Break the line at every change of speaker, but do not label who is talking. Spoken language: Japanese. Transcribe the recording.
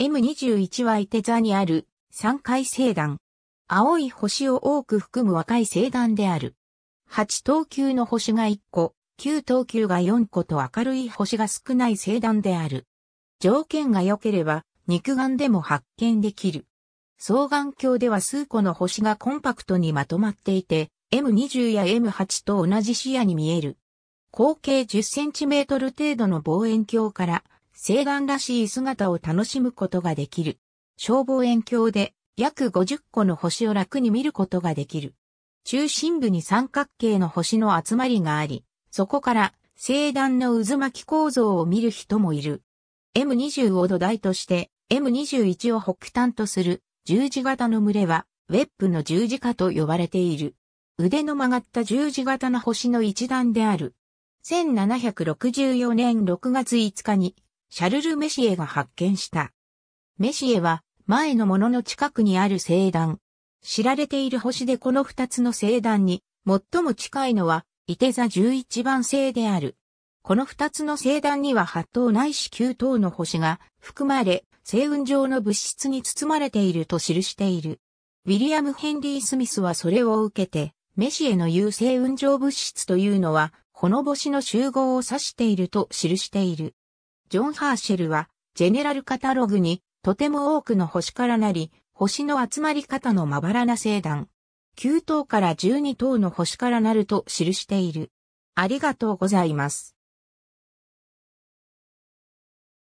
M21 はい手座にある三回星団。青い星を多く含む若い星団である。8等級の星が1個、9等級が4個と明るい星が少ない星団である。条件が良ければ肉眼でも発見できる。双眼鏡では数個の星がコンパクトにまとまっていて、M20 や M8 と同じ視野に見える。口径10センチメートル程度の望遠鏡から西岸らしい姿を楽しむことができる。消防遠鏡で約50個の星を楽に見ることができる。中心部に三角形の星の集まりがあり、そこから西段の渦巻き構造を見る人もいる。M20 を土台として M21 を北端とする十字型の群れはウェップの十字架と呼ばれている。腕の曲がった十字型の星の一段である。1764年6月5日にシャルル・メシエが発見した。メシエは前のものの近くにある星団。知られている星でこの二つの星団に最も近いのは伊手座11番星である。この二つの星団には八等ないし9等の星が含まれ、星雲上の物質に包まれていると記している。ウィリアム・ヘンリー・スミスはそれを受けて、メシエの言う星雲上物質というのは、この星の集合を指していると記している。ジョン・ハーシェルは、ジェネラルカタログに、とても多くの星からなり、星の集まり方のまばらな星団。9等から12等の星からなると記している。ありがとうございます。